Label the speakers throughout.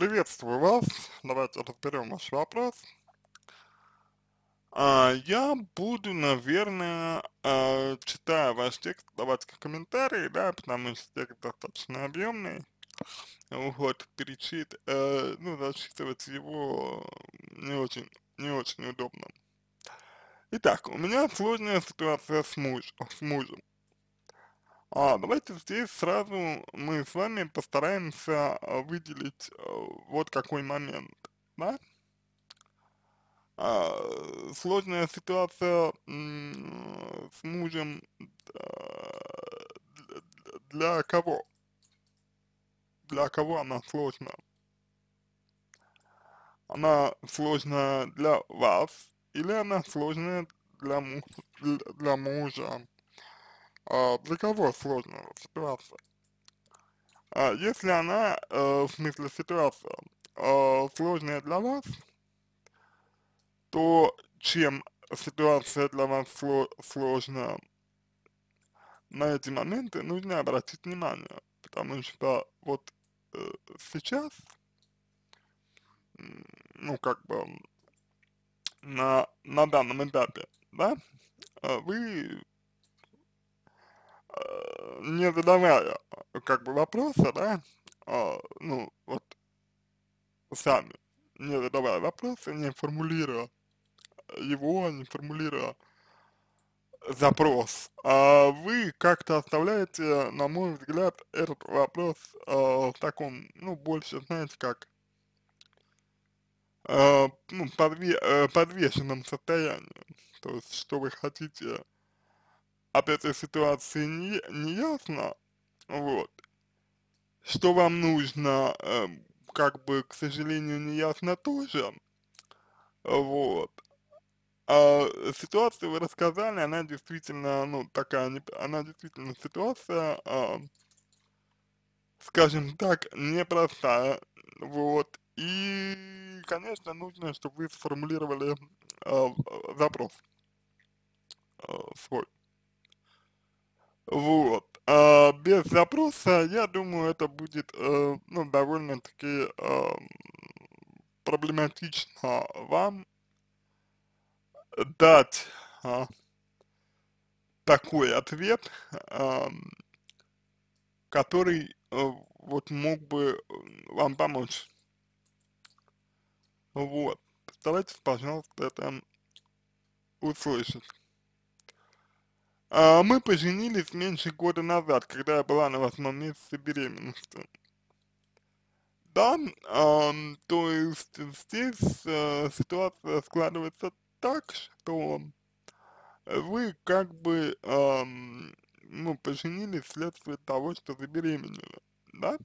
Speaker 1: Приветствую вас. Давайте разберем ваш вопрос. А, я буду, наверное, а, читая ваш текст, давать комментарии, да, потому что текст достаточно объемный. Вот, перечит, э, ну, зачитывать его не очень, не очень удобно. Итак, у меня сложная ситуация с, муж, с мужем. А, давайте здесь сразу мы с вами постараемся а, выделить а, вот какой момент, да? А, сложная ситуация с мужем а, для кого? Для кого она сложна? Она сложная для вас или она сложная для, му для мужа? э, для кого сложная ситуация? А если она, э, в смысле ситуация, э, сложная для вас, то чем ситуация для вас сло сложна, на эти моменты нужно обратить внимание, потому что вот э, сейчас, ну как бы на, на данном этапе, да, э, вы не задавая э, как бы вопроса, да, а, ну, вот сами, не задавая вопросы, не формулируя его, не формулируя запрос, а вы как-то оставляете, на мой взгляд, этот вопрос а, в таком, ну, больше, знаете, как а, ну, подве подвешенном состоянии, то есть, что вы хотите об этой ситуации не, не ясно, вот, что вам нужно, э, как бы, к сожалению, не ясно тоже, вот. А ситуация вы рассказали, она действительно, ну, такая, она действительно ситуация, а, скажем так, непростая, вот, и, конечно, нужно, чтобы вы сформулировали а, запрос а, свой. Вот. А, без запроса, я думаю, это будет, э, ну, довольно-таки э, проблематично вам дать э, такой ответ, э, который э, вот мог бы э, вам помочь. Вот. Старайтесь, пожалуйста, это услышать. А, мы поженились меньше года назад, когда я была на восьмом месяце беременности. Да, а, то есть здесь а, ситуация складывается так, что вы как бы, а, ну, поженились вследствие того, что забеременели, да?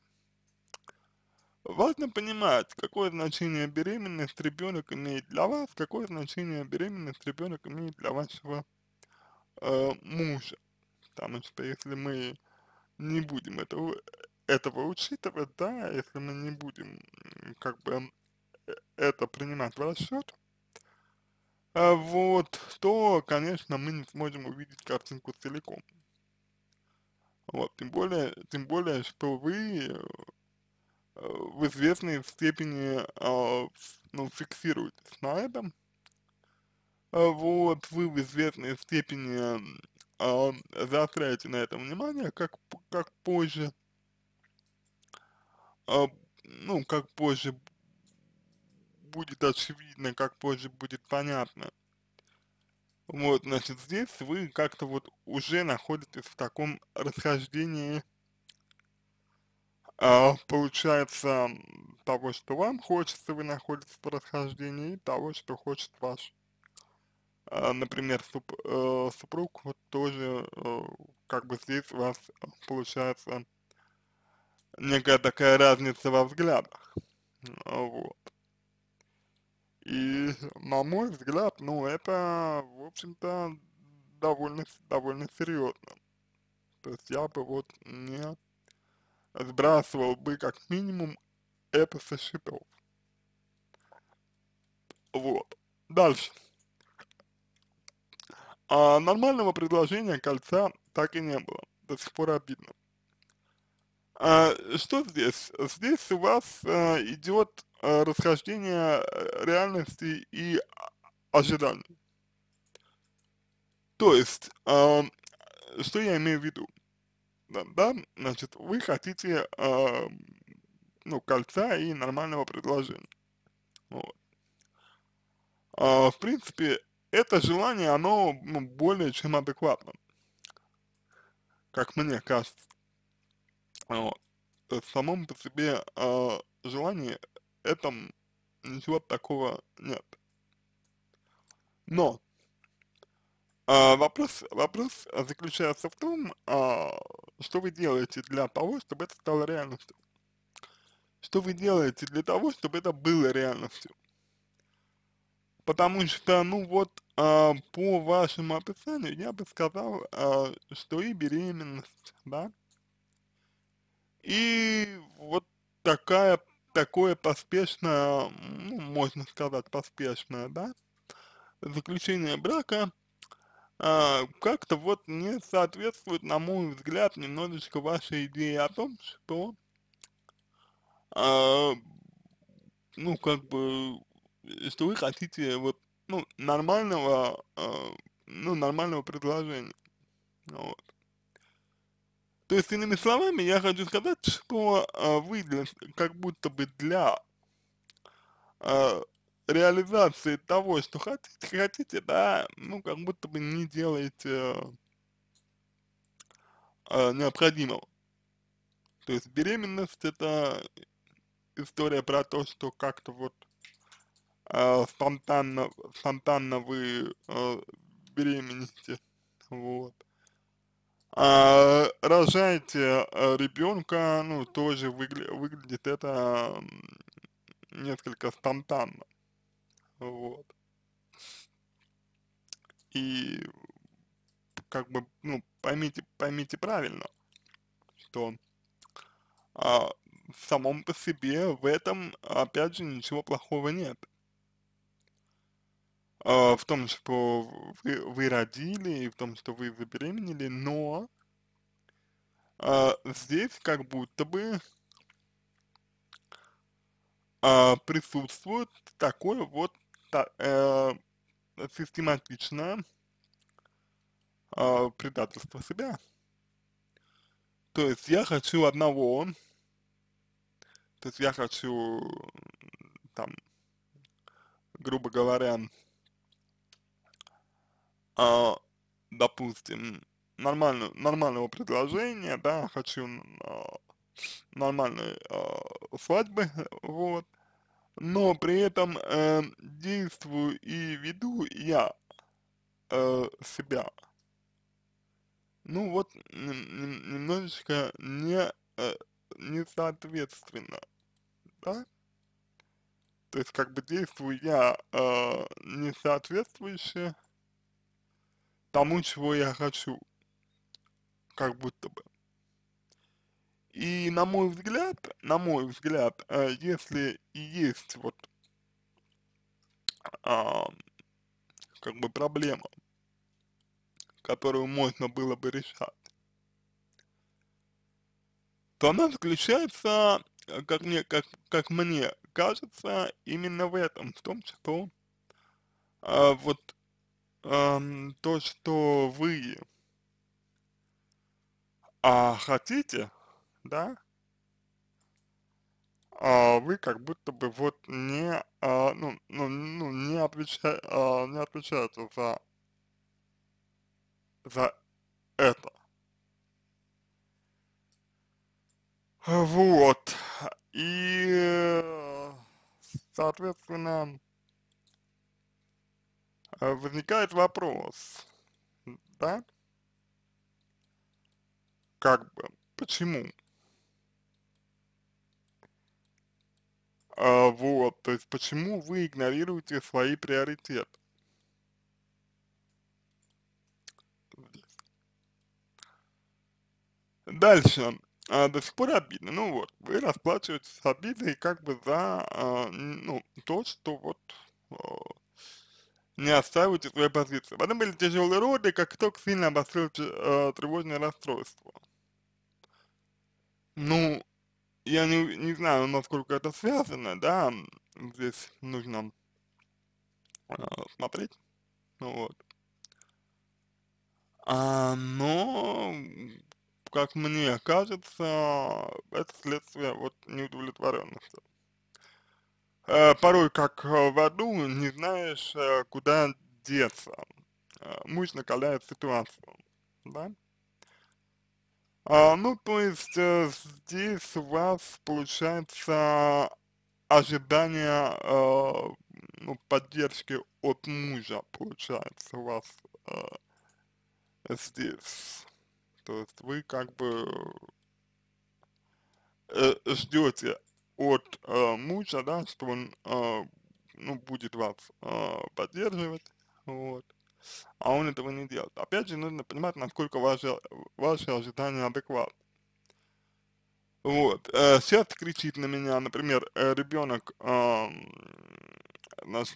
Speaker 1: Важно понимать, какое значение беременность ребенок имеет для вас, какое значение беременность ребенок имеет для вашего э, мужа. Там, типа, если мы не будем этого, этого учитывать, да, если мы не будем, как бы, э, это принимать в расчет, э, а вот, то, конечно, мы не сможем увидеть картинку целиком. Вот, тем более, тем более, что вы э, в известной степени, э, ну, фиксируетесь на этом, а, вот, вы в известной степени э, заостряете на этом внимание, как, как позже, э, ну, как позже будет очевидно, как позже будет понятно. Вот, значит, здесь вы как-то вот уже находитесь в таком расхождении, э, получается, того, что вам хочется, вы находитесь в расхождении, того, что хочет ваш а, например, суп, э, супруг тоже э, как бы здесь у вас получается некая такая разница во взглядах. Ну вот. И на мой взгляд, ну это, в общем-то, довольно, довольно серьезно. То есть я бы вот не сбрасывал бы как минимум это со счетов. Вот. Дальше. А нормального предложения кольца так и не было. До сих пор обидно. А, что здесь? Здесь у вас а, э, идет а, э, расхождение э, реальности и ожиданий. То есть, а, что я имею в виду? Да, да значит, вы хотите а, ну, кольца и нормального предложения. Вот. А, в принципе, это желание, оно ну, более чем адекватно, как мне кажется. Вот. Самом по себе э, желании этом ничего такого нет. Но э, вопрос, вопрос заключается в том, э, что вы делаете для того, чтобы это стало реальностью. Что вы делаете для того, чтобы это было реальностью потому что, ну вот, а, по вашему описанию я бы сказал, а, что и беременность, да, и вот такая, такое поспешное, ну, можно сказать, поспешное, да, заключение брака а, как-то вот не соответствует, на мой взгляд, немножечко вашей идее о том, что, а, ну, как бы, Э, что вы хотите э, вот, ну, нормального, э, ну, нормального предложения. Вот. То есть, иными словами, я хочу сказать, что э, вы для, как будто бы для э, реализации того, что хотите, хотите, да, ну, как будто бы не делаете э, необходимого. То есть беременность это история про то, что как-то вот Э, спонтанно, спонтанно вы э, беременеете, вот. А, рожаете э, ребенка, ну, тоже выгля выглядит это несколько спонтанно, вот. И как бы, ну, поймите, поймите правильно, что а, в самом по себе в этом, опять же, ничего плохого нет. А, в том, что вы, вы родили и в том, что вы забеременели, но э, здесь как будто бы э, присутствует такое вот та, э, систематичное э, предательство себя. То есть я хочу одного, то есть я хочу, там, грубо говоря, а, допустим, нормальную, нормального предложения, да, хочу а, нормальной а, свадьбы, вот, но при этом э, действую и веду я э, себя, ну вот, немножечко не, э, несоответственно, да? То есть как бы действую я э, несоответствующе тому, чего я хочу. Как будто бы. И на мой взгляд, на мой взгляд, э, если есть вот э, как бы проблема, которую можно было бы решать, то она заключается, э, как мне, как, как мне кажется, именно в этом, в том, что э, вот эм, то, что вы а, хотите, да, а вы как будто бы вот не, а, ну, ну, ну, не, отвеча, а, не отвечаете за, за это. Вот. И, соответственно, а, возникает вопрос, да, как бы, почему? А, вот, то есть почему вы игнорируете свои приоритеты? Дальше. А, до сих пор обидно. Ну вот, вы расплачиваетесь с обидой как бы за, а, ну, то, что вот а, не отстаивайте свои позиции. Потом были тяжелые роды, как только сильно обострил э, тревожное расстройство. Ну, я не, не знаю, насколько это связано, да, здесь нужно э, смотреть, ну вот. А, но, как мне кажется, это следствие вот неудовлетворенности. Э, порой как э, в аду, не знаешь, э, куда деться. Муж накаляет ситуацию, да? А, ну, то есть здесь у вас получается ожидание э, ну, поддержки от мужа, получается, у вас э, здесь. То есть вы как бы э, ждете от э, мужа, да, что он, э, ну, будет вас э, поддерживать, вот, а он этого не делает. Опять же, нужно понимать, насколько ваши, ваши ожидания адекватны. Вот, э, сердце кричит на меня, например, э, ребенок, э,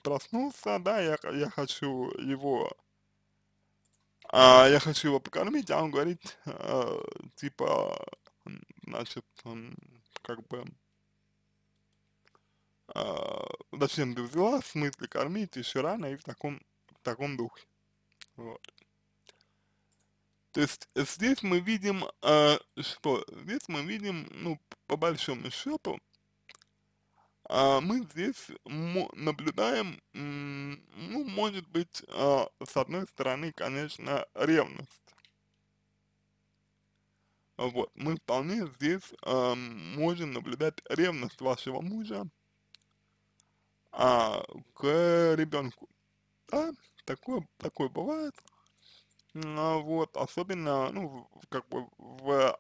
Speaker 1: проснулся, да, я, я хочу его, а, я хочу его покормить, а он говорит, а, типа, значит, как бы, зачем друзья, в смысле кормить еще рано и в таком, в таком духе. Вот. То есть здесь мы видим, э, что здесь мы видим, ну, по большому счету, э, мы здесь наблюдаем, ну, может быть, э, с одной стороны, конечно, ревность. Вот, мы вполне здесь э, можем наблюдать ревность вашего мужа а, к ребенку. Да, такое, такое бывает. Ну, вот, особенно, ну, как бы в,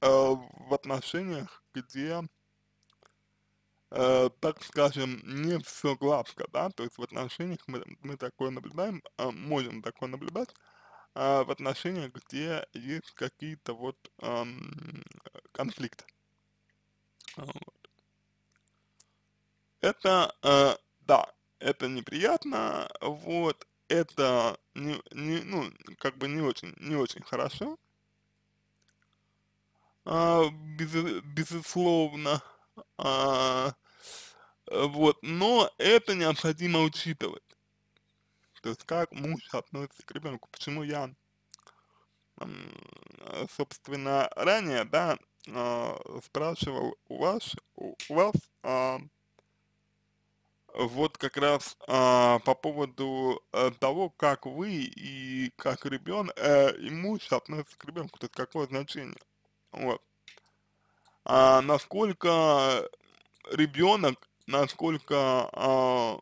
Speaker 1: э, в отношениях, где, э, так скажем, не все гладко, да, то есть в отношениях мы, мы такое наблюдаем, э, можем такое наблюдать, э, в отношениях, где есть какие-то вот э, конфликты. Вот. А, это, э, да, это неприятно, вот, это не, не, ну, как бы не очень, не очень хорошо, а, без, безусловно, а, вот, но это необходимо учитывать. То есть, как муж относится к ребенку, почему я, собственно, ранее, да, а, спрашивал у вас, у вас, а, вот как раз а, по поводу а, того, как вы и как ребенок, э, и муж относится к ребенку, то есть какое значение, вот. А насколько ребенок, насколько а,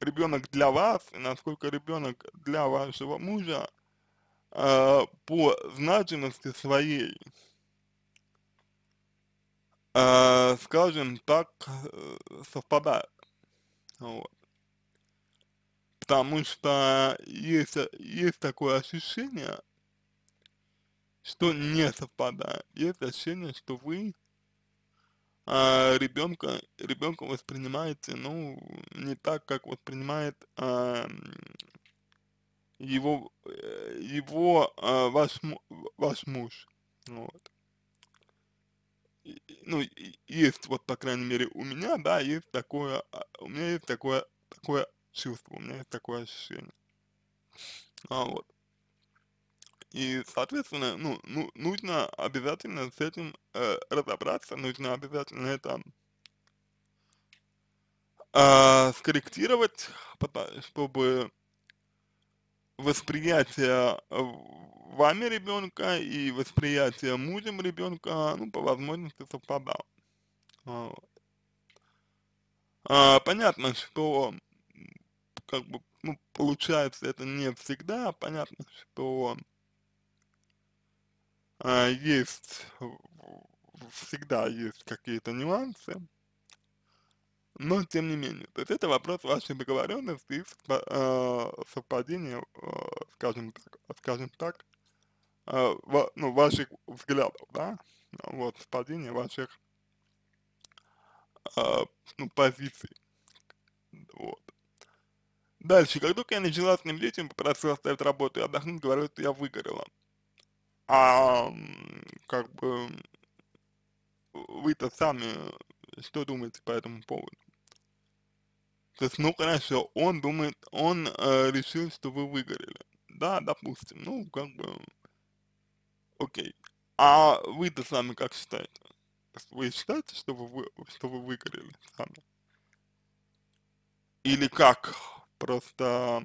Speaker 1: ребенок для вас, и насколько ребенок для вашего мужа а, по значимости своей, э, скажем так, совпадает. Вот. Потому что есть, есть такое ощущение, что не совпадает. Есть ощущение, что вы а, ребенка, ребенка воспринимаете, ну, не так, как воспринимает а, его, э, его а, ваш, ваш муж. Вот ну, есть, вот, по крайней мере, у меня, да, есть такое, а, у меня есть такое, такое чувство, у меня есть такое ощущение. А вот. И, соответственно, ну, ну нужно обязательно с этим э, разобраться, нужно обязательно это э, скорректировать, чтобы восприятие э, вами ребенка и восприятие мужем ребенка, ну, по возможности совпадало. А, а, понятно, что как бы, ну, получается это не всегда, понятно, что а, есть, всегда есть какие-то нюансы, но, тем не менее, то есть это вопрос вашей договоренности и э, совпадения, э, скажем так, скажем так, э, ну, ваших взглядов, да, вот, совпадения ваших, ну, позиций, вот. Дальше, как только я начала с ним детям, попросила оставить работу и отдохнуть, говорю, что я выгорела. А, как бы, вы-то сами что думаете по этому поводу? То есть, ну хорошо, он думает, он э, решил, что вы выгорели. Да, допустим, ну как бы, окей. А вы-то сами как считаете? Вы считаете, что вы, что вы выгорели сами? Или как? Просто,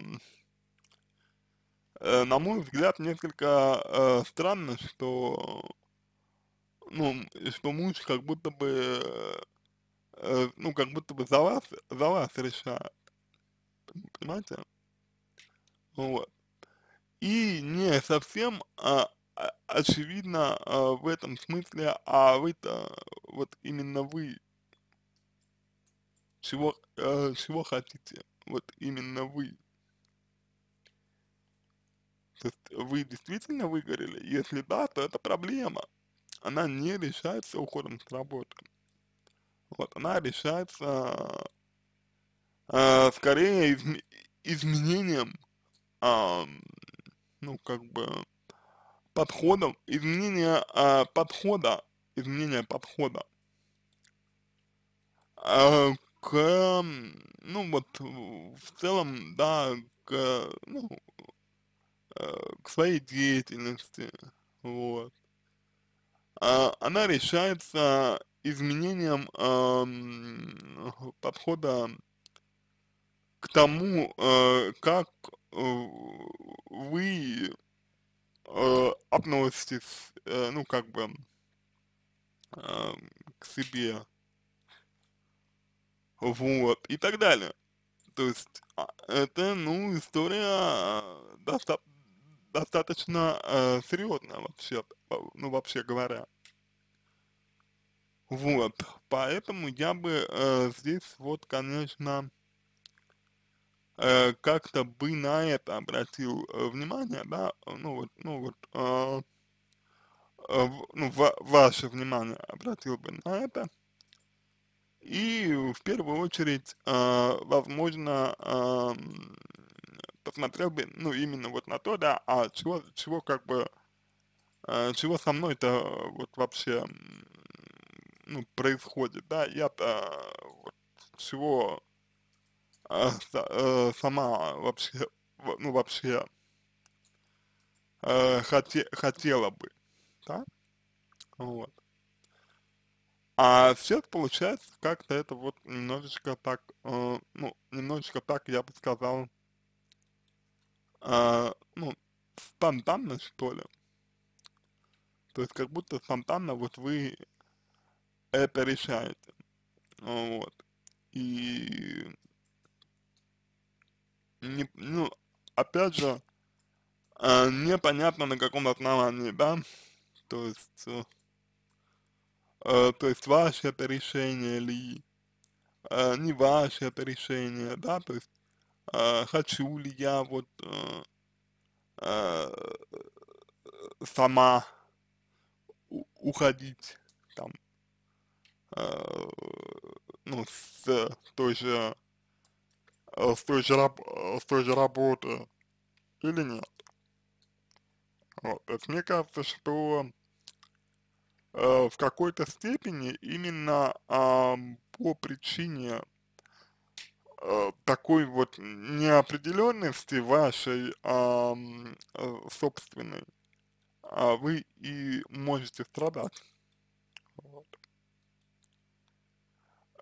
Speaker 1: э, на мой взгляд, несколько э, странно, что, ну, что муж как будто бы Э, ну, как будто бы за вас, за вас решают. Понимаете? Вот. И не совсем а, а, очевидно а, в этом смысле, а вы-то, вот именно вы, чего, э, чего хотите, вот именно вы. То есть вы действительно выгорели? Если да, то это проблема. Она не решается уходом с работы. Вот, она решается э, скорее из, изменением, э, ну, как бы, подходом, изменение э, подхода, изменение подхода э, к, ну, вот, в целом, да, к, ну, э, к своей деятельности, вот. Э, она решается изменением э, подхода к тому, э, как э, вы э, относитесь, э, ну, как бы, э, к себе, вот, и так далее. То есть, а, это, ну, история э, доста достаточно э, серьезная вообще, ну, вообще говоря. Вот, поэтому я бы э, здесь вот, конечно, э, как-то бы на это обратил э, внимание, да, э, ну вот, ну вот, э, э, ну, ва ваше внимание обратил бы на это. И в первую очередь, э, возможно, э, посмотрел бы, ну, именно вот на то, да, а чего, чего как бы, э, чего со мной-то э, вот вообще ну, происходит, да, я-то а, вот, всего э, э, сама вообще, ну, вообще э, хоте, хотела бы, да, вот. А сейчас получается как-то это вот немножечко так, э, ну, немножечко так, я бы сказал, э, ну, спонтанно, что ли. То есть как будто спонтанно вот вы это решаете. Вот. И не, ну, опять же, э, непонятно на каком основании, да, то есть, э, а, то есть ваше это решение или э, не ваше это решение, да, то есть э, хочу ли я вот э, э, сама уходить там Э, ну, с той же, э, э, с той же, раб, с той же работы или нет. Вот. То мне кажется, что э, в какой-то степени именно э, по причине э, такой вот неопределенности вашей э, собственной э, вы и можете страдать.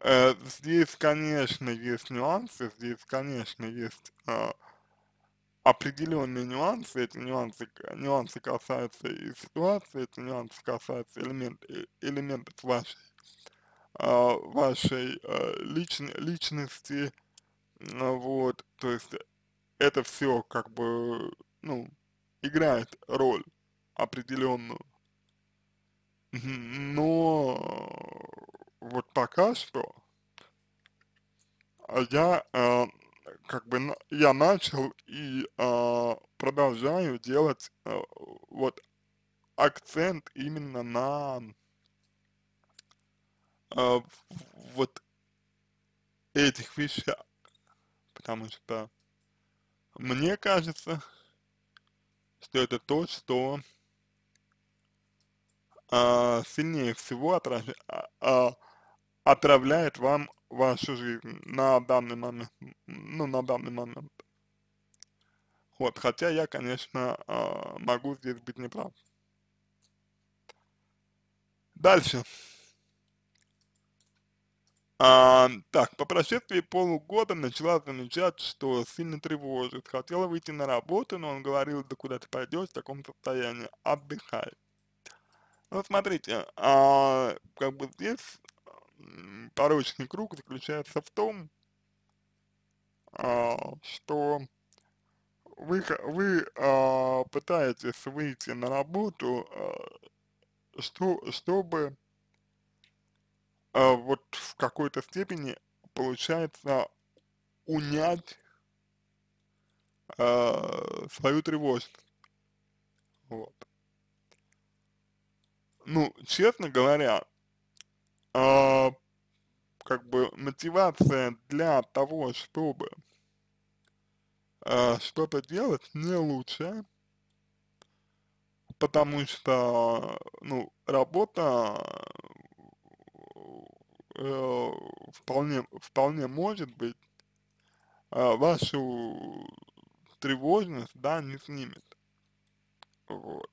Speaker 1: Э, здесь, конечно, есть нюансы, здесь, конечно, есть э, определенные нюансы, эти нюансы, нюансы касаются и ситуации, эти нюансы касаются элемент, э, элементов вашей, э, вашей э, лич, личности, ну вот, то есть это все как бы, ну, играет роль определенную, но вот пока что а я э, как бы я начал и э, продолжаю делать э, вот акцент именно на э, вот этих вещах, потому что мне кажется, что это то, что э, сильнее всего отражает, э, отравляет вам вашу жизнь на данный момент, ну, на данный момент. Вот, хотя я, конечно, а, могу здесь быть неправ. Дальше. А, так, по прошествии полугода начала замечать, что сильно тревожит. Хотела выйти на работу, но он говорил, да куда ты пойдешь в таком состоянии, отдыхай. Ну, смотрите, а, как бы здесь порочный круг заключается в том, а, что вы, вы а, пытаетесь выйти на работу, а, что, чтобы а, вот в какой-то степени получается унять а, свою тревожность. Вот. Ну, честно говоря, э, как бы мотивация для того, чтобы э, что-то делать, не лучше, потому что, ну, работа э, вполне, вполне может быть э, вашу тревожность, да, не снимет, вот,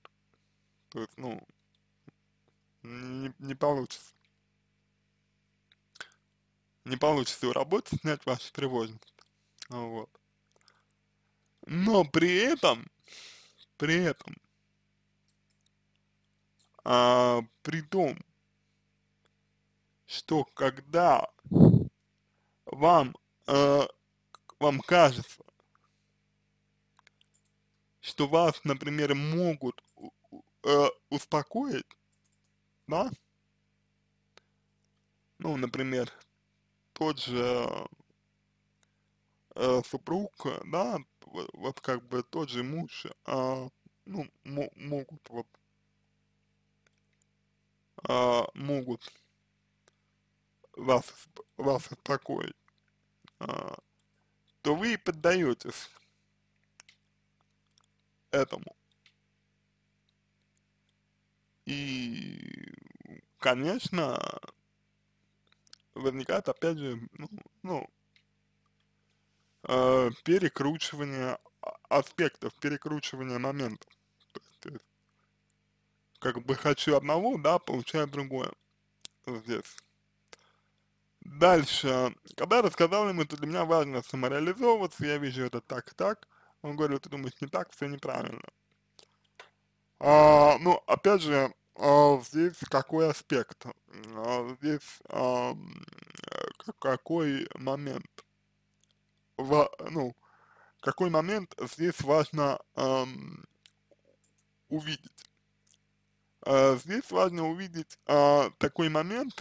Speaker 1: то есть, ну, не, не получится не получится работать снять вашу тревожность. Вот. Но при этом, при этом, а, при том, что когда вам, э, вам кажется, что вас, например, могут э, успокоить, да, ну, например, тот же э, супруг, да, вот, вот как бы тот же муж, э, ну, могут вот, э, могут вас, вас успокоить, э, то вы поддаетесь этому. И, конечно, возникает, опять же, ну, ну э, перекручивание а, аспектов, перекручивание моментов. То есть, э, как бы хочу одного, да, получаю другое здесь. Дальше. Когда я рассказал ему, что для меня важно самореализовываться, я вижу это так так, он говорит, ты думаешь не так, все неправильно. А, ну, опять же, а, здесь какой аспект, а, здесь э, какой момент, ну, какой момент здесь важно увидеть. А, здесь важно увидеть такой момент,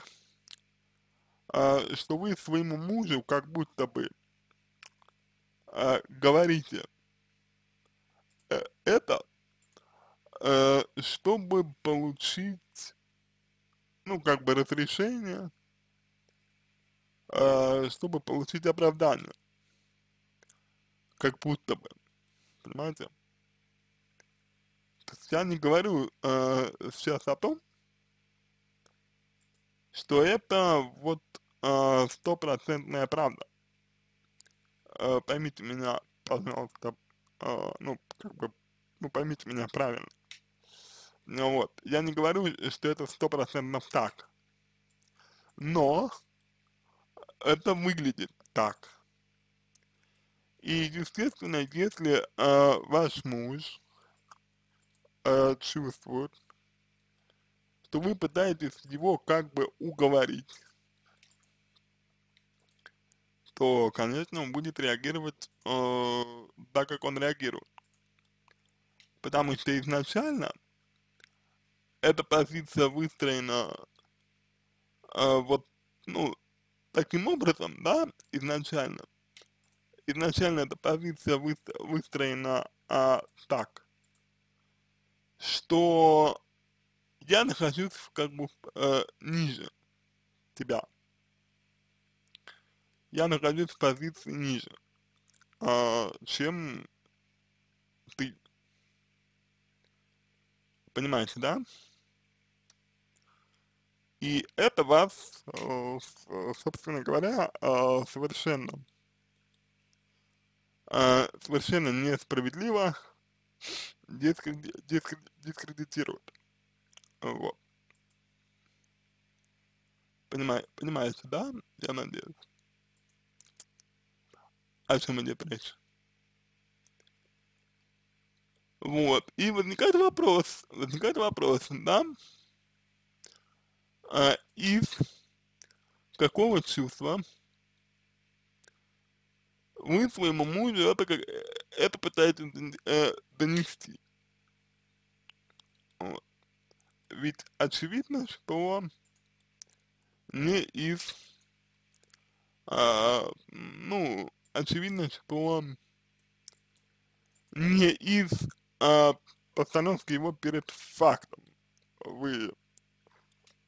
Speaker 1: что вы своему мужу как будто бы говорите, «Э, это Э, чтобы получить, ну, как бы разрешение, э, чтобы получить оправдание. Как будто бы. Понимаете? То есть я не говорю э, сейчас о том, что это вот стопроцентная правда. Э, поймите меня, пожалуйста, ну, как бы, ну, поймите меня правильно. Ну вот, я не говорю, э, что это стопроцентно так, но это выглядит так. И, естественно, если э, ваш муж э, чувствует, что вы пытаетесь его как бы уговорить, то, конечно, он будет реагировать э, так, как он реагирует. Потому что изначально эта позиция выстроена э, вот, ну, таким образом, да, изначально. Изначально эта позиция выстроена э, так, что я нахожусь как бы э, ниже тебя. Я нахожусь в позиции ниже, э, чем ты. Понимаете, да? И это вас, э, э, собственно говоря, э, совершенно, совершенно несправедливо дискредитирует. Вот. Понимаю, понимаете, да? Я надеюсь. О чем идет речь? Вот. И возникает вопрос, возникает вопрос, да? а из какого чувства вы своему мужу это, как, это пытаетесь э, донести. Вот. Ведь очевидно, что не из, а, ну, очевидно, что не из а, постановки его перед фактом вы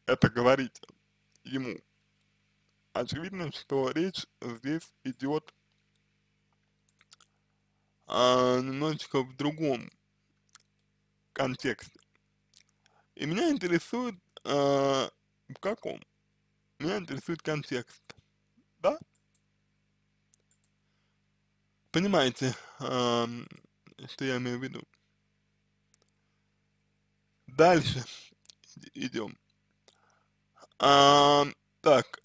Speaker 1: это говорите ему. Очевидно, что речь здесь идет а, немножечко в другом контексте. И меня интересует, а, в каком? Меня интересует контекст, да? Понимаете, а, что я имею в виду? Дальше идем. А, так.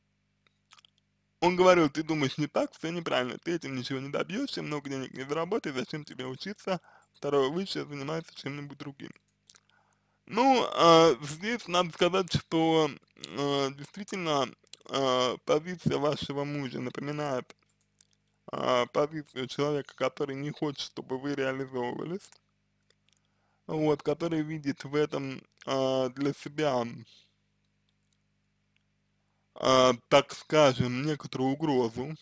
Speaker 1: Он говорил, ты думаешь не так, все неправильно, ты этим ничего не добьешься, много денег не заработаешь, зачем тебе учиться, второе высшее занимается чем-нибудь другим. Ну, э, здесь надо сказать, что э, действительно э, позиция вашего мужа напоминает э, позицию человека, который не хочет, чтобы вы реализовывались, вот, который видит в этом э, для себя э, так скажем, некоторую угрозу.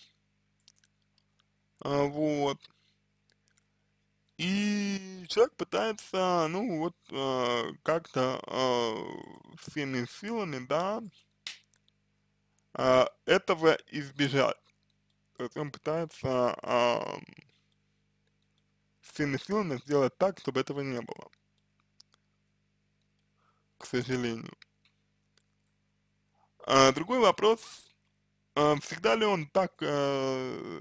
Speaker 1: А, вот. И человек пытается, ну вот, э, как-то э, всеми силами, да, э, этого избежать. То есть он пытается э, всеми силами сделать так, чтобы этого не было. К сожалению. А, другой вопрос, а, всегда ли он так э,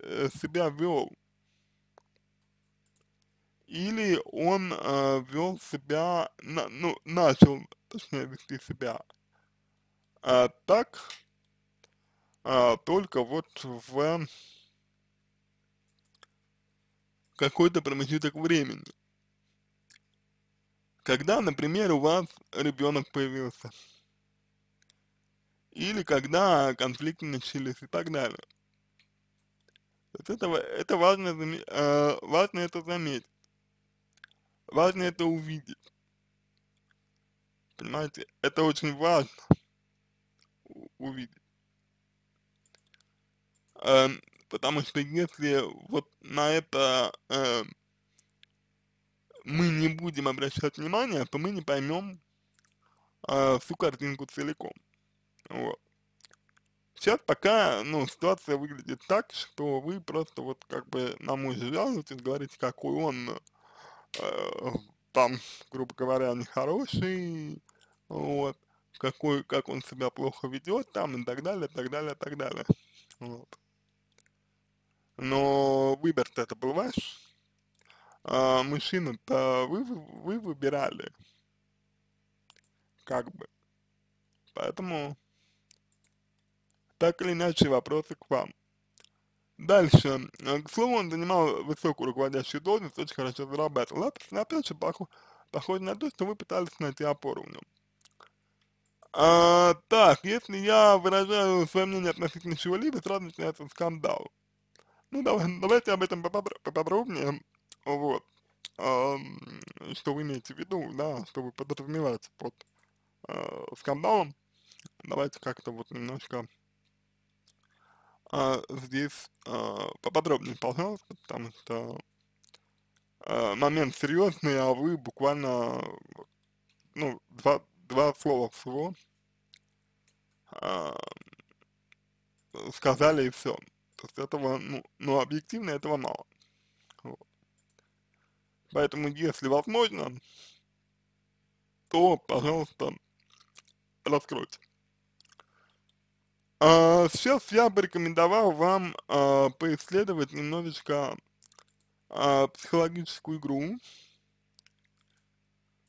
Speaker 1: э, себя вел? Или он а, вел себя, ну, начал, точнее, вести себя так, только вот в какой-то промежуток времени. Когда, например, у вас ребенок появился – или когда конфликты начались и так далее. Вот это, это важно, э, важно это заметить, важно это увидеть. Понимаете, это очень важно увидеть. Э, потому что если вот на это э, мы не будем обращать внимания, то мы не поймем э, всю картинку целиком. Вот. Сейчас пока, ну, ситуация выглядит так, что вы просто вот как бы на мой связываетесь, говорите, какой он э, там, грубо говоря, нехороший, вот, какой, как он себя плохо ведет там и так далее, так далее, так далее. Вот. Но выбор-то это был ваш. А мужчину-то вы, вы выбирали. Как бы. Поэтому так или иначе вопросы к вам. Дальше. Э, к слову, он занимал высокую руководящую должность, очень хорошо зарабатывал. Это, опять же, похоже, на то, что вы пытались найти опору в нем. А, так, если я выражаю свое мнение относительно чего-либо, сразу начинается скандал. Ну, давай, давайте об этом поподр поподробнее, вот, а, что вы имеете в виду, да, что вы подразумеваете под а, скандалом. Давайте как-то вот немножко а, здесь а, поподробнее, пожалуйста, потому что а, момент серьезный, а вы буквально ну, два, два слова всего а, сказали и все. То есть этого, ну, ну объективно этого мало. Вот. Поэтому, если возможно, то, пожалуйста, раскройте. А, сейчас я бы рекомендовал вам а, поисследовать немножечко а, психологическую игру,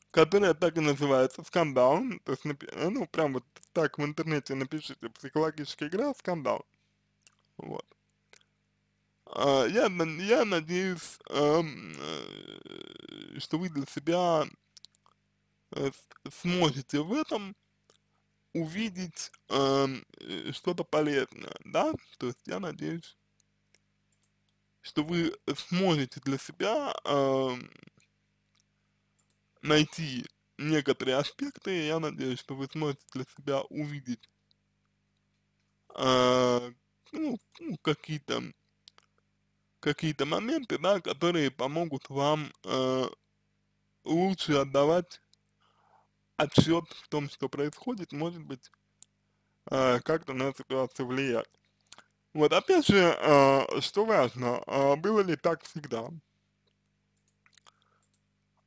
Speaker 1: которая так и называется «Скандал». То есть, э, ну, прям вот так в интернете напишите «Психологическая игра. Скандал». Вот. А, я, я надеюсь, эм, э, что вы для себя э, сможете в этом увидеть эм, э, что-то полезное, да, то есть я надеюсь, что вы сможете для себя э, найти некоторые аспекты, я надеюсь, что вы сможете для себя увидеть э, ну, ну какие-то какие-то моменты, да, которые помогут вам э, лучше отдавать отчет в том, что происходит, может быть, э, как-то на ситуацию влияет. Вот, опять же, э, что важно, э, было ли так всегда?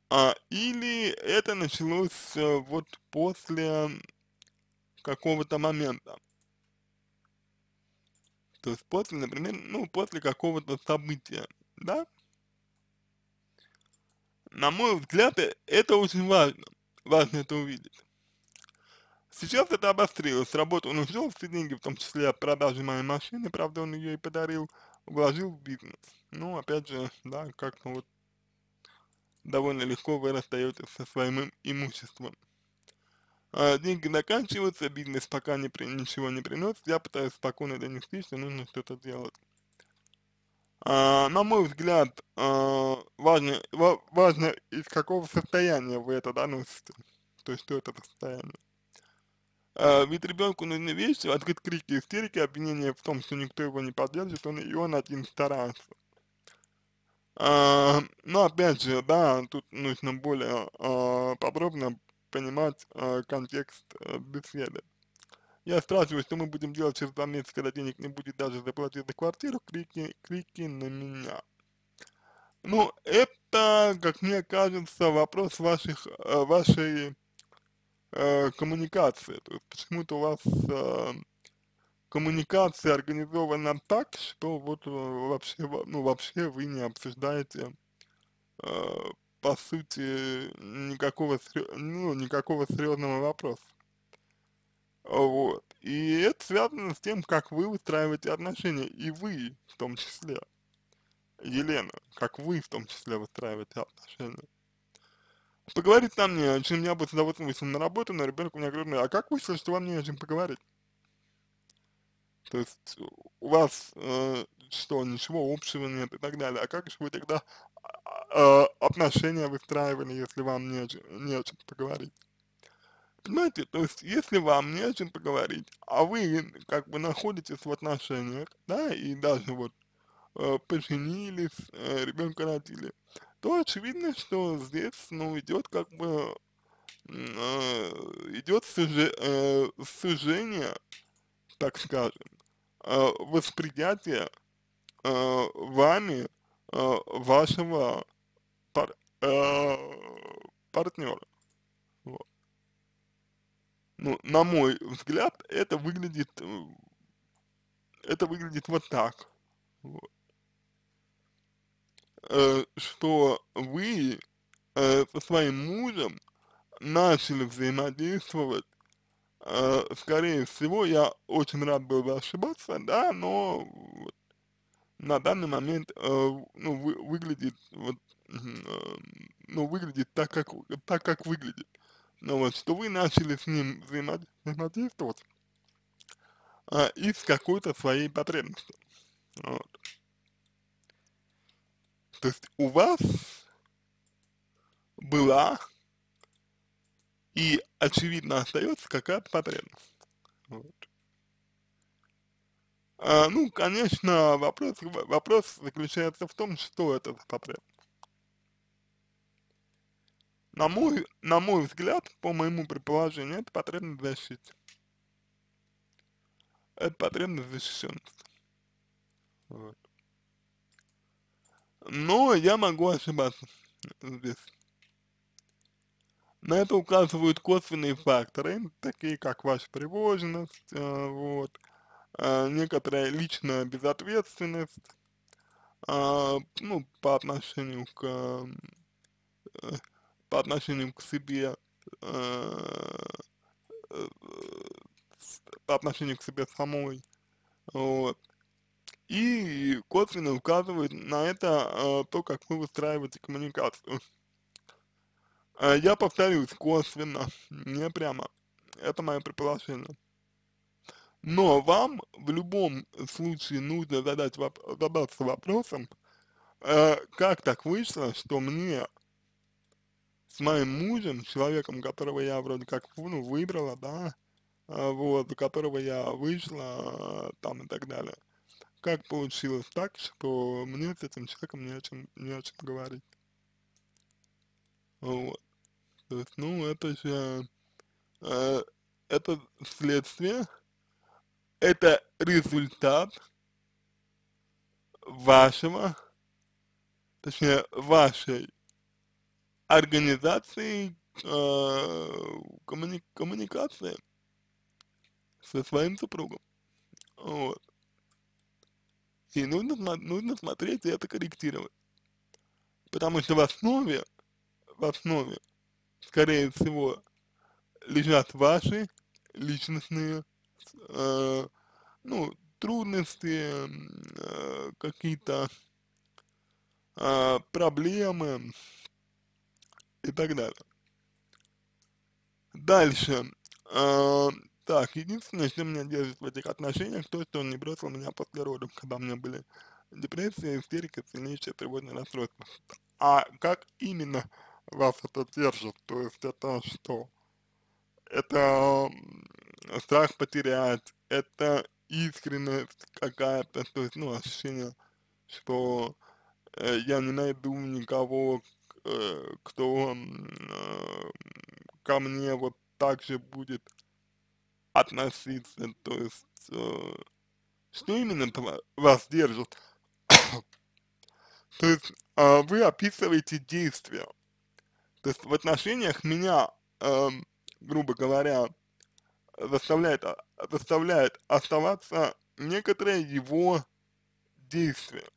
Speaker 1: А, или это началось э, вот после какого-то момента? То есть после, например, ну, после какого-то события, да? На мой взгляд, э, это очень важно важно это увидеть. Сейчас это обострилось. Работу он ушел, все деньги, в том числе от продажи моей машины, правда, он ее и подарил, вложил в бизнес. Ну, опять же, да, как-то ну вот довольно легко вы расстаетесь со своим имуществом. А, деньги заканчиваются, бизнес пока не при, ничего не приносит, я пытаюсь спокойно донести, что нужно что-то делать. А, на мой взгляд, а, важно, важно из какого состояния вы это доносите, то есть что это состояние. А, ведь ребенку нужны вещи, открыть крики, истерики, обвинения в том, что никто его не поддержит, он, и он один старается. но опять же, да, тут нужно более подробно понимать контекст э, беседы. Я спрашиваю, что мы будем делать через два месяца, когда денег не будет даже заплатить за квартиру, крики, крики на меня. Ну, это, как мне кажется, вопрос ваших, э, вашей э, коммуникации. почему-то у вас э, коммуникация организована так, что вот э, вообще, ну, вообще вы не обсуждаете э, по сути никакого, ну, никакого серьезного вопроса. Вот. И это связано с тем, как вы выстраиваете отношения, и вы в том числе. Елена, как вы в том числе выстраиваете отношения. Поговорить на мне, чем я бы с удовольствием вышел на работу, но ребенок у меня говорит, а как вышло, что вам не о чем поговорить? То есть у вас э, что, ничего общего нет и так далее. А как же вы тогда э, отношения выстраивали, если вам не, не о чем поговорить? Понимаете, то есть, если вам не о чем поговорить, а вы как бы находитесь в отношениях, да, и даже вот э, поженились, э, ребенка родили, то очевидно, что здесь, ну, идет как бы, э, идет суже, э, сужение, так скажем, э, восприятие э, вами э, вашего пар, э, партнера. Ну, на мой взгляд, это выглядит, э, это выглядит вот так. Вот. Э, что вы э, со своим мужем начали взаимодействовать, э, скорее всего, я очень рад был бы ошибаться, да, но вот, на данный момент, э, ну, вы, выглядит вот, э, ну, выглядит так, как, так, как выглядит. Но ну, вот, что вы начали с ним взаимодействовать а, из какой-то своей потребности. Вот. То есть у вас была и очевидно остается какая-то потребность. Вот. А, ну, конечно, вопрос, вопрос заключается в том, что это за потребность. На мой, на мой взгляд, по моему предположению, это потребность в Это потребность защищенности. Вот. Но я могу ошибаться здесь. На это указывают косвенные факторы, такие как ваша тревожность, э, вот, э, некоторая личная безответственность, э, ну, по отношению к э, по отношению к себе, э, э, по отношению к себе самой, вот. И косвенно указывает на это э, то, как вы выстраиваете коммуникацию. Э, я повторюсь, косвенно, не прямо. Это мое предположение. Но вам в любом случае нужно задать воп задаться вопросом, э, как так вышло, что мне с моим мужем, человеком, которого я вроде как, ну, выбрала, да, а, вот, которого я вышла, а, там и так далее. Как получилось так, что мне с этим человеком не о чем, не о чем говорить. Вот. То есть, ну, это же, э, это следствие, это результат вашего, точнее, вашей организации э, коммуни коммуникации со своим супругом. Вот. И нужно, нужно смотреть и это корректировать. Потому что в основе, в основе, скорее всего, лежат ваши личностные, э, ну, трудности, э, какие-то э, проблемы, и так далее. Дальше. Э, так, единственное, что меня держит в этих отношениях, то, что он не бросил меня после родов, когда у меня были депрессия, истерика, сильнейшее тревожное расстройство. А как именно вас это держит? То есть это что? Это страх потерять, это искренность какая-то, то есть, ну, ощущение, что э, я не найду никого, Э, кто он э, ко мне вот так же будет относиться, то есть, э, что именно вас держит? То есть, а, вы описываете действия. То есть, в отношениях меня, эм, грубо говоря, заставляет, а, заставляет оставаться некоторое его действие.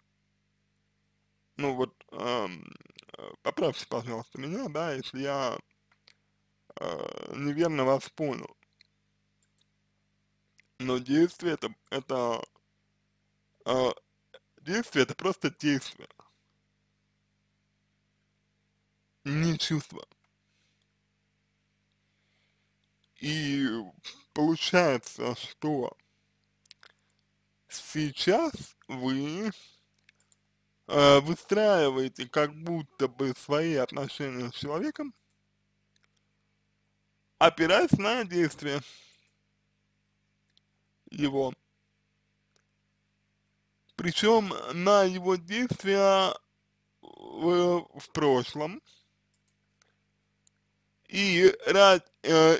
Speaker 1: Ну вот, эм, Э, поправьте, пожалуйста, меня, да, если я э, неверно вас понял. Но действие это, это э, действие это просто действие. Не чувство. И получается, что сейчас вы Э, выстраиваете как будто бы свои отношения с человеком, опираясь на действия его. Причем на его действия в, э, в прошлом. И, раз, э,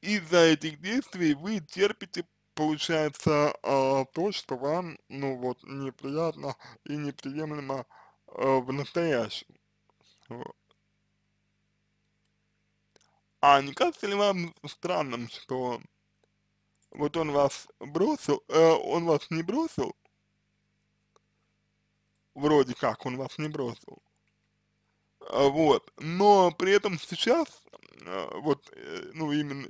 Speaker 1: из-за этих действий вы терпите получается э, то, что вам, ну вот, неприятно и неприемлемо э, в настоящем. А не кажется ли вам странным, что вот он вас бросил, э, он вас не бросил, вроде как он вас не бросил, а, вот, но при этом сейчас, э, вот, э, ну именно,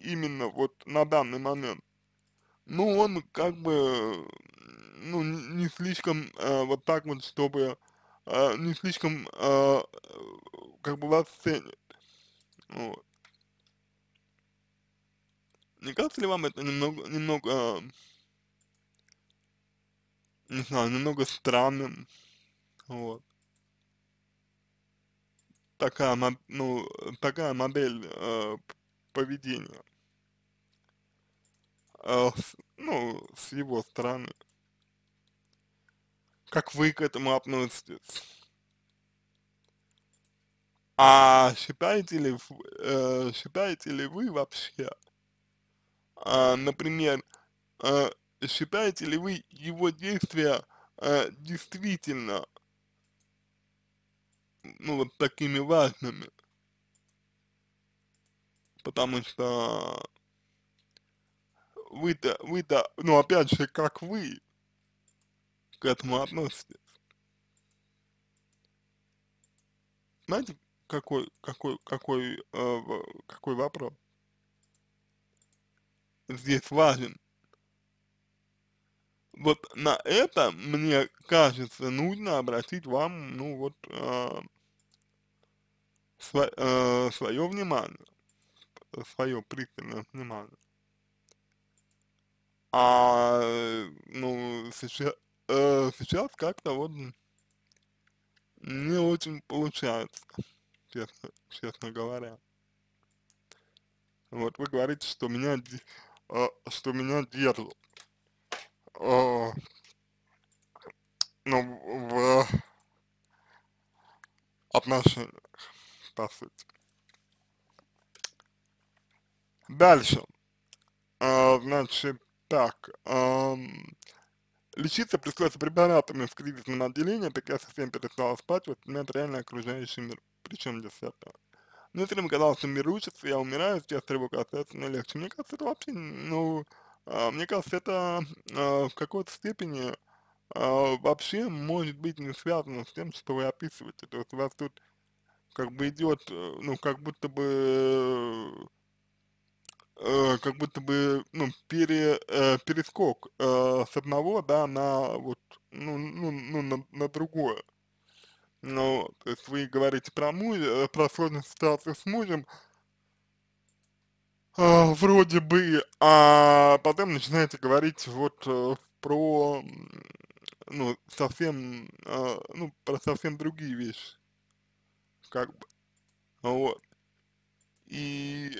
Speaker 1: именно вот на данный момент, ну, он как бы, ну, не слишком э, вот так вот, чтобы, э, не слишком, э, как бы вас ценит. Ну вот. Не кажется ли вам это немного, немного, э, не знаю, немного странным, вот. Такая, ну, такая модель э, поведения. А, ну, с его стороны. Как вы к этому относитесь? А считаете ли, э, считаете ли вы вообще, э, например, э, считаете ли вы его действия э, действительно, ну вот такими важными? Потому что вы-то, вы-то, ну опять же, как вы к этому относитесь? Знаете, какой, какой, какой, э, какой вопрос здесь важен? Вот на это, мне кажется, нужно обратить вам, ну вот, э, сво, э, свое внимание, свое пристальное внимание. А, э, ну, сейчас, э, сейчас как-то вот не очень получается, честно, честно говоря. Вот вы говорите, что меня, э, что меня держат. Э, а, ну, в отношениях, по сути. Дальше. А, значит, так, эм, лечиться пришлось препаратами в кризисном отделении, так я совсем перестала спать, вот меня реально окружающий мир. Причем здесь это? мне казалось, что мир учится, я умираю, сейчас тревога остается мне легче. Мне кажется, это вообще, ну, э, мне кажется, это э, в какой-то степени э, вообще может быть не связано с тем, что вы описываете. То есть у вас тут как бы идет, э, ну, как будто бы Э, как будто бы, ну, пере, э, перескок э, с одного, да, на вот, ну, ну, ну на, на другое. Ну, то есть вы говорите про муж, э, про сложную ситуацию с мужем, э, вроде бы, а потом начинаете говорить вот э, про, ну, совсем, э, ну, про совсем другие вещи, как бы, вот. И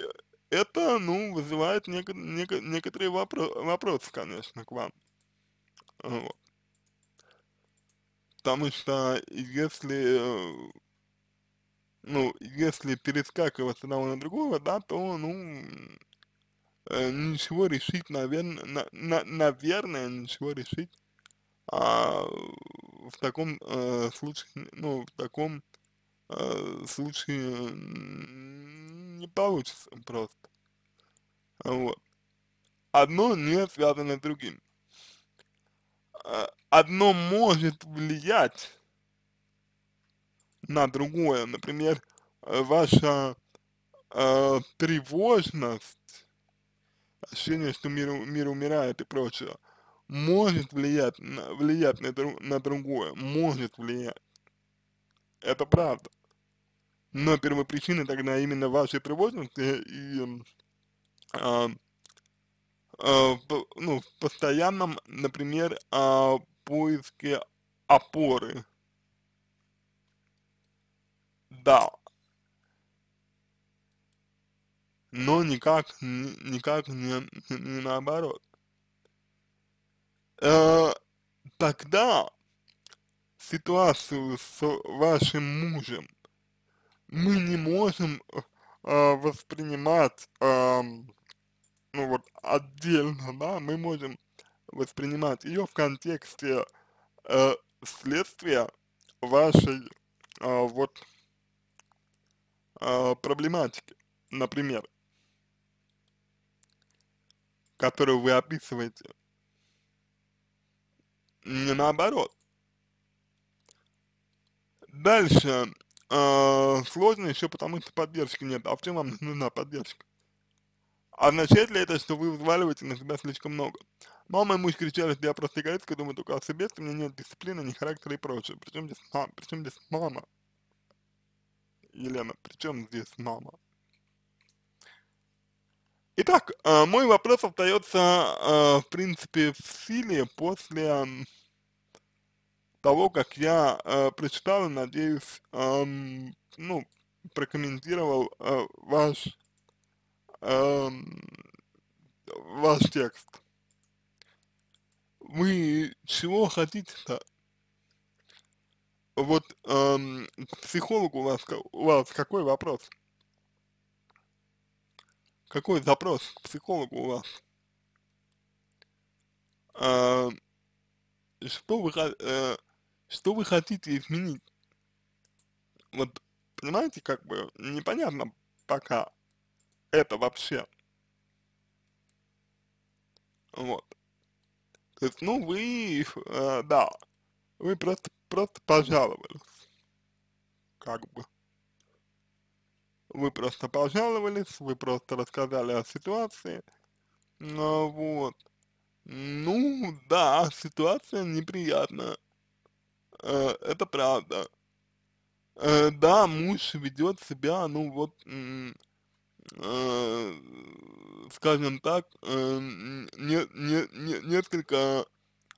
Speaker 1: это, ну, вызывает нек нек некоторые вопро вопросы, конечно, к вам. Э, вот. Потому что если, э, ну, если перескакивать с одного на другого, да, то, ну, э, ничего решить, наверное, на, на, наверное, ничего решить а, в таком э, случае, ну, в таком э, а, случае не получится просто. Вот. Одно не связано с другим. А, одно может влиять на другое. Например, ваша э, тревожность, ощущение, что мир, мир умирает и прочее, может влиять, на, влиять на, на другое, может влиять. Это правда но первопричина тогда именно вашей тревожности и эм, а, а, по, ну, в постоянном, например, а, поиске опоры. Да. Но никак, никак не, не наоборот. Э, тогда ситуацию с вашим мужем мы не можем э, воспринимать, э, ну вот отдельно, да, мы можем воспринимать ее в контексте э, следствия вашей э, вот э, проблематики, например, которую вы описываете, не наоборот. Дальше э, а, сложно еще потому, что поддержки нет, а в чем вам нужна поддержка? Означает а ли это, что вы взваливаете на себя слишком много? Мама ну, и муж кричали, что я просто эгоистка, думаю только о себе, что у меня нет дисциплины, ни характера и прочее. Причем здесь, мама? причем здесь мама? Елена, причем здесь мама? Итак, э, мой вопрос остается, э, в принципе, в силе после того, как я э, прочитал надеюсь, э, ну, прокомментировал э, ваш, э, ваш текст. Вы чего хотите-то? Вот э, психолог у вас, у вас какой вопрос? Какой запрос к психологу у вас? Э, что вы, э, что вы хотите изменить? Вот, понимаете, как бы непонятно пока это вообще. Вот. То есть, ну, вы, э, да, вы просто, просто пожаловались, как бы. Вы просто пожаловались, вы просто рассказали о ситуации, ну, вот. Ну, да, ситуация неприятная, Э, это правда. Э, да, муж ведет себя, ну вот, э, скажем так, не, не, не, несколько,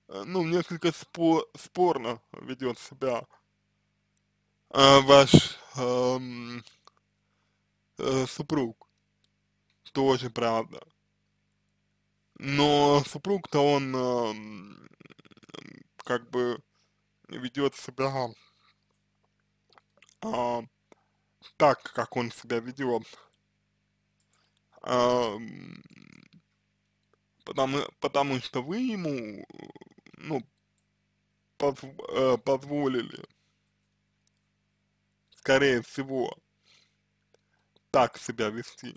Speaker 1: ну, несколько спо спорно ведет себя а ваш эм, супруг. Тоже правда. Но супруг-то он эм, как бы ведет себя а, так, как он себя ведет. А, потому, потому что вы ему, ну, позв, э, позволили, скорее всего, так себя вести.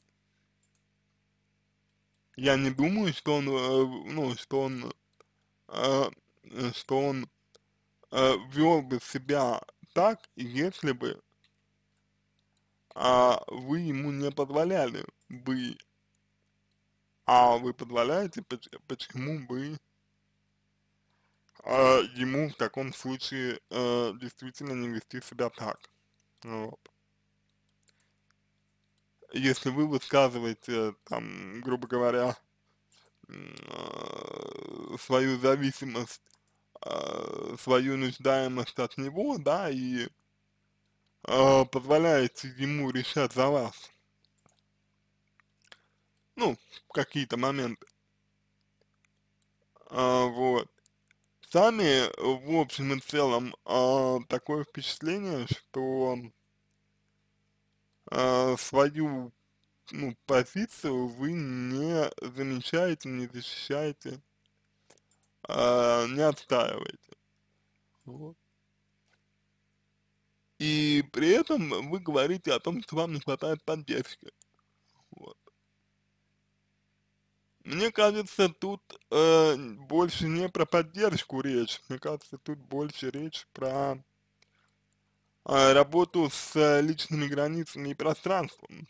Speaker 1: Я не думаю, что он, э, ну, что он, э, что он э, вел бы себя так, если бы а вы ему не позволяли, бы, а вы позволяете, почему бы а, ему в таком случае а, действительно не вести себя так. Вот. Если вы высказываете, там, грубо говоря, э, свою зависимость а, свою нуждаемость от него, да, и э, а, позволяете ему решать за вас, ну, какие-то моменты. А, вот. Сами, в общем и целом, а, такое впечатление, что а, свою ну, позицию вы не замечаете, не защищаете а, не отстаиваете. Вот. И при этом вы говорите о том, что вам не хватает поддержки. Вот. Мне кажется, тут э, больше не про поддержку речь, мне кажется, тут больше речь про э, работу с э, личными границами и пространством,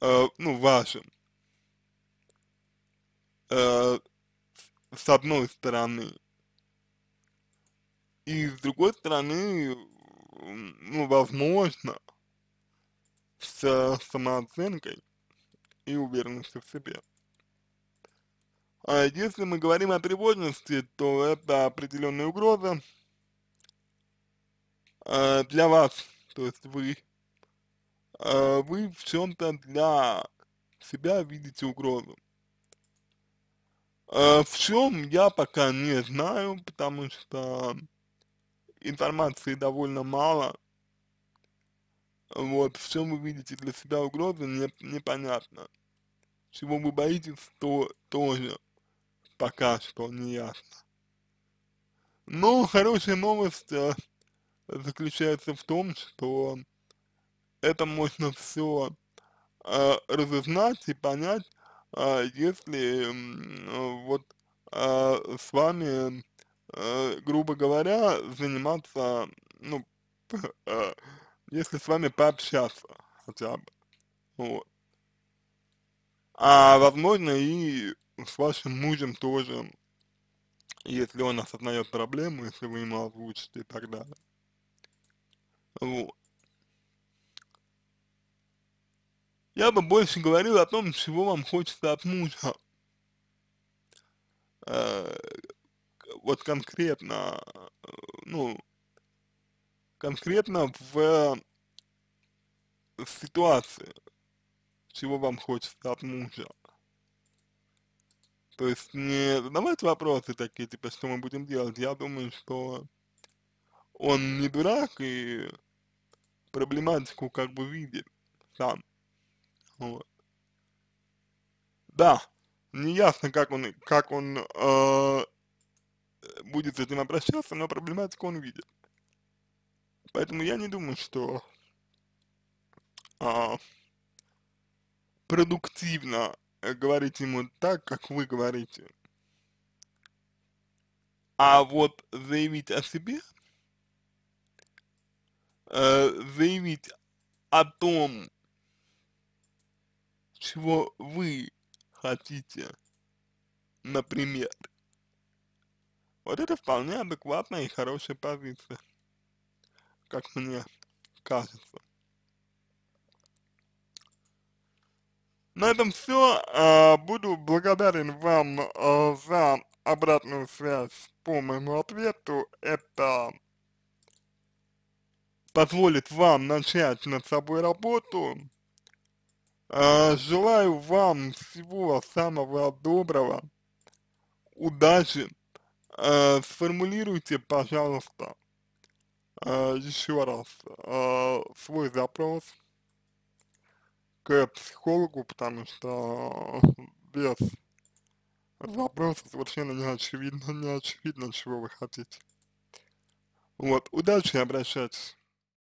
Speaker 1: э, ну, вашим. Э, с одной стороны. И с другой стороны, ну, возможно, с э, самооценкой и уверенностью в себе. А если мы говорим о тревожности, то это определенная угроза э, для вас, то есть вы, э, вы в чем-то для себя видите угрозу. Э, в чем я пока не знаю, потому что информации довольно мало. Вот, в чем вы видите для себя угрозы, не, непонятно. Чего вы боитесь, то тоже пока что не ясно. Но хорошая новость э, заключается в том, что это можно все э, разузнать и понять а, если вот а, с вами, а, грубо говоря, заниматься, ну, если с вами пообщаться хотя бы, вот. А возможно и с вашим мужем тоже, если он осознает проблему, если вы ему озвучите и так далее. Вот. я бы больше говорил о том, чего вам хочется от мужа. Э, вот конкретно, э, ну, конкретно в э, ситуации, чего вам хочется от мужа. То есть не задавать вопросы такие, типа, что мы будем делать. Я думаю, что он не дурак и проблематику как бы видит сам. Вот. Ну, да, неясно, как он, как он э, будет с этим обращаться, но проблематику он видит. Поэтому я не думаю, что а, э, продуктивно говорить ему так, как вы говорите. А вот заявить о себе, э, заявить о том, чего вы хотите, например. Вот это вполне адекватная и хорошая позиция, как мне кажется. На этом все. А, буду благодарен вам а, за обратную связь по моему ответу. Это позволит вам начать над собой работу. А, желаю вам всего самого доброго, удачи. А, сформулируйте, пожалуйста, а, еще раз свой запрос к психологу, потому что без запроса совершенно не очевидно, не очевидно, чего вы хотите. Вот, удачи, обращайтесь.